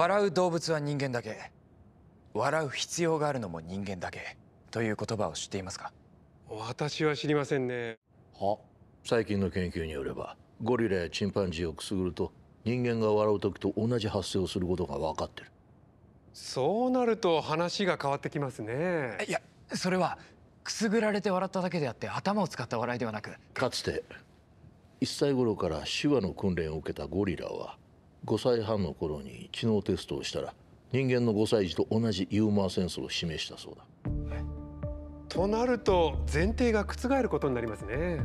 笑う動物は人間だけ笑う必要があるのも人間だけという言葉を知っていますか私は知りませんねは最近の研究によればゴリラやチンパンジーをくすぐると人間が笑う時と同じ発声をすることが分かってるそうなると話が変わってきますねいやそれはくすぐられて笑っただけであって頭を使った笑いではなくかつて1歳頃から手話の訓練を受けたゴリラは5歳半の頃に知能テストをしたら人間の5歳児と同じユーモアセンスを示したそうだ。となると前提が覆ることになりますね。